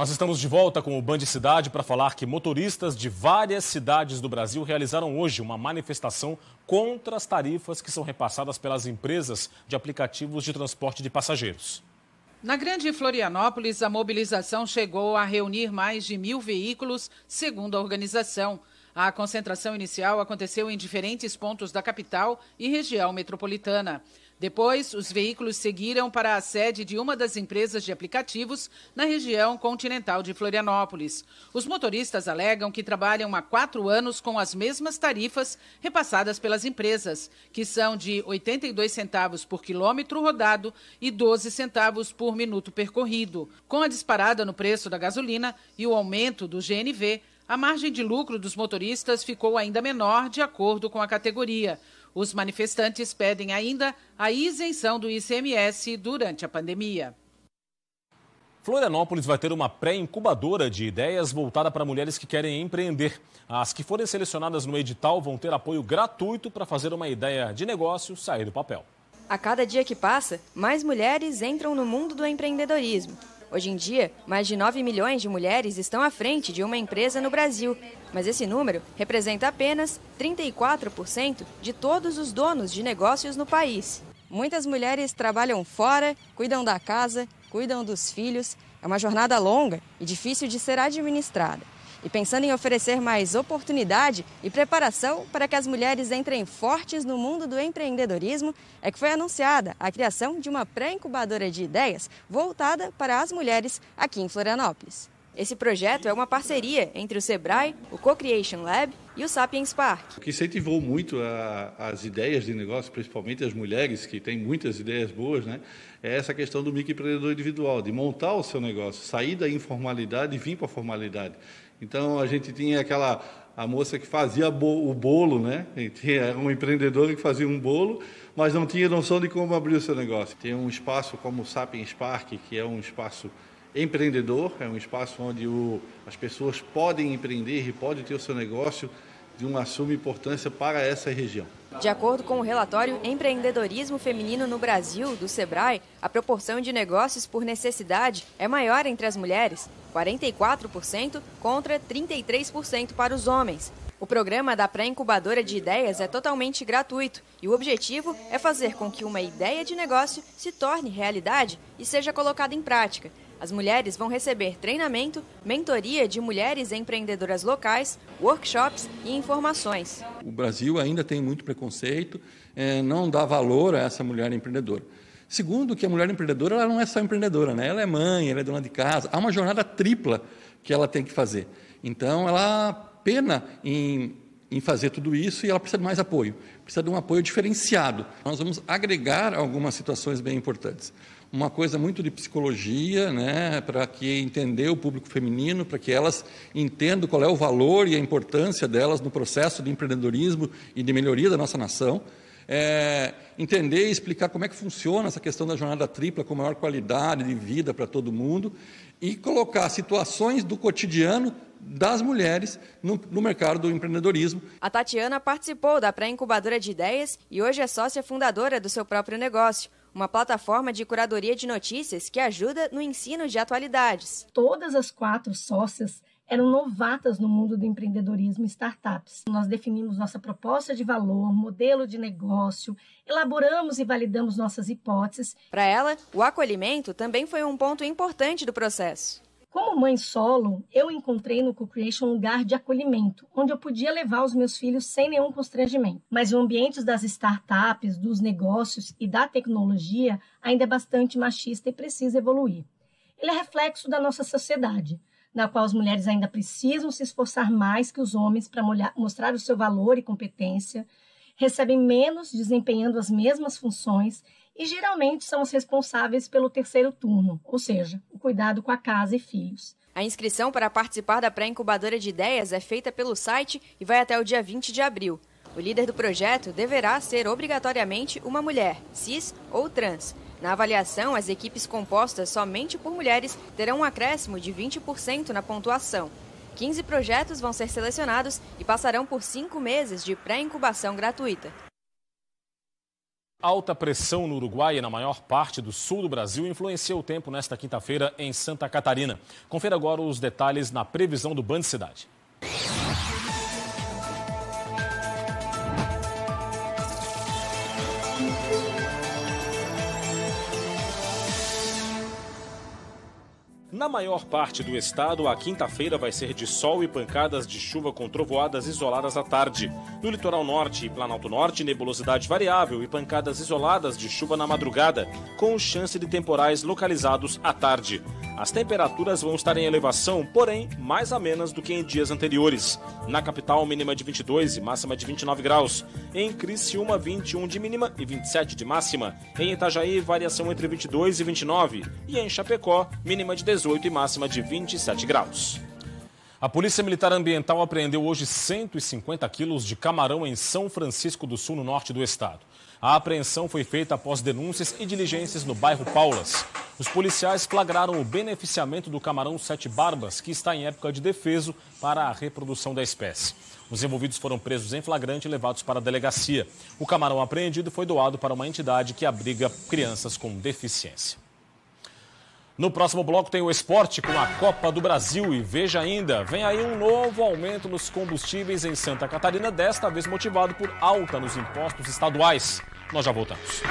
Nós estamos de volta com o Band Cidade para falar que motoristas de várias cidades do Brasil realizaram hoje uma manifestação contra as tarifas que são repassadas pelas empresas de aplicativos de transporte de passageiros. Na Grande Florianópolis, a mobilização chegou a reunir mais de mil veículos, segundo a organização. A concentração inicial aconteceu em diferentes pontos da capital e região metropolitana. Depois, os veículos seguiram para a sede de uma das empresas de aplicativos na região continental de Florianópolis. Os motoristas alegam que trabalham há quatro anos com as mesmas tarifas repassadas pelas empresas, que são de 82 centavos por quilômetro rodado e 12 centavos por minuto percorrido. Com a disparada no preço da gasolina e o aumento do GNV, a margem de lucro dos motoristas ficou ainda menor, de acordo com a categoria. Os manifestantes pedem ainda a isenção do ICMS durante a pandemia. Florianópolis vai ter uma pré-incubadora de ideias voltada para mulheres que querem empreender. As que forem selecionadas no edital vão ter apoio gratuito para fazer uma ideia de negócio sair do papel. A cada dia que passa, mais mulheres entram no mundo do empreendedorismo. Hoje em dia, mais de 9 milhões de mulheres estão à frente de uma empresa no Brasil, mas esse número representa apenas 34% de todos os donos de negócios no país. Muitas mulheres trabalham fora, cuidam da casa, cuidam dos filhos. É uma jornada longa e difícil de ser administrada e pensando em oferecer mais oportunidade e preparação para que as mulheres entrem fortes no mundo do empreendedorismo, é que foi anunciada a criação de uma pré-incubadora de ideias voltada para as mulheres aqui em Florianópolis. Esse projeto é uma parceria entre o SEBRAE, o Co-Creation Lab e o Sapiens Park. O que incentivou muito a, as ideias de negócio, principalmente as mulheres, que têm muitas ideias boas, né? é essa questão do microempreendedor individual, de montar o seu negócio, sair da informalidade e vir para a formalidade. Então, a gente tinha aquela a moça que fazia o bolo, né? Era um empreendedor que fazia um bolo, mas não tinha noção de como abrir o seu negócio. Tem um espaço como o Sapiens Park, que é um espaço empreendedor, é um espaço onde o, as pessoas podem empreender e podem ter o seu negócio de uma suma importância para essa região. De acordo com o relatório Empreendedorismo Feminino no Brasil, do SEBRAE, a proporção de negócios por necessidade é maior entre as mulheres, 44% contra 33% para os homens. O programa da pré-incubadora de ideias é totalmente gratuito e o objetivo é fazer com que uma ideia de negócio se torne realidade e seja colocada em prática, as mulheres vão receber treinamento, mentoria de mulheres empreendedoras locais, workshops e informações. O Brasil ainda tem muito preconceito, é, não dá valor a essa mulher empreendedora. Segundo, que a mulher empreendedora ela não é só empreendedora, né? ela é mãe, ela é dona de casa, há uma jornada tripla que ela tem que fazer. Então, ela pena em, em fazer tudo isso e ela precisa de mais apoio, precisa de um apoio diferenciado. Nós vamos agregar algumas situações bem importantes uma coisa muito de psicologia, né, para que entender o público feminino, para que elas entendam qual é o valor e a importância delas no processo de empreendedorismo e de melhoria da nossa nação. É, entender e explicar como é que funciona essa questão da jornada tripla com maior qualidade de vida para todo mundo e colocar situações do cotidiano das mulheres no, no, mercado do empreendedorismo. A Tatiana participou da pré-incubadora de ideias e hoje é sócia fundadora do seu próprio negócio uma plataforma de curadoria de notícias que ajuda no ensino de atualidades. Todas as quatro sócias eram novatas no mundo do empreendedorismo e startups. Nós definimos nossa proposta de valor, modelo de negócio, elaboramos e validamos nossas hipóteses. Para ela, o acolhimento também foi um ponto importante do processo. Como mãe solo, eu encontrei no Co-Creation um lugar de acolhimento, onde eu podia levar os meus filhos sem nenhum constrangimento. Mas o ambiente das startups, dos negócios e da tecnologia ainda é bastante machista e precisa evoluir. Ele é reflexo da nossa sociedade, na qual as mulheres ainda precisam se esforçar mais que os homens para mostrar o seu valor e competência, recebem menos desempenhando as mesmas funções e geralmente são os responsáveis pelo terceiro turno, ou seja, o cuidado com a casa e filhos. A inscrição para participar da pré-incubadora de ideias é feita pelo site e vai até o dia 20 de abril. O líder do projeto deverá ser obrigatoriamente uma mulher, cis ou trans. Na avaliação, as equipes compostas somente por mulheres terão um acréscimo de 20% na pontuação. 15 projetos vão ser selecionados e passarão por cinco meses de pré-incubação gratuita. Alta pressão no Uruguai e na maior parte do sul do Brasil influenciou o tempo nesta quinta-feira em Santa Catarina. Confira agora os detalhes na previsão do Band Cidade. Na maior parte do estado, a quinta-feira vai ser de sol e pancadas de chuva com trovoadas isoladas à tarde. No litoral norte e Planalto Norte, nebulosidade variável e pancadas isoladas de chuva na madrugada, com chance de temporais localizados à tarde. As temperaturas vão estar em elevação, porém mais amenas do que em dias anteriores. Na capital, mínima de 22 e máxima de 29 graus. Em Criciúma, 21 de mínima e 27 de máxima. Em Itajaí, variação entre 22 e 29. E em Chapecó, mínima de 18 e máxima de 27 graus. A Polícia Militar Ambiental apreendeu hoje 150 quilos de camarão em São Francisco do Sul, no norte do estado. A apreensão foi feita após denúncias e diligências no bairro Paulas. Os policiais flagraram o beneficiamento do camarão sete barbas, que está em época de defeso para a reprodução da espécie. Os envolvidos foram presos em flagrante e levados para a delegacia. O camarão apreendido foi doado para uma entidade que abriga crianças com deficiência. No próximo bloco tem o esporte com a Copa do Brasil e veja ainda, vem aí um novo aumento nos combustíveis em Santa Catarina, desta vez motivado por alta nos impostos estaduais. Nós já voltamos.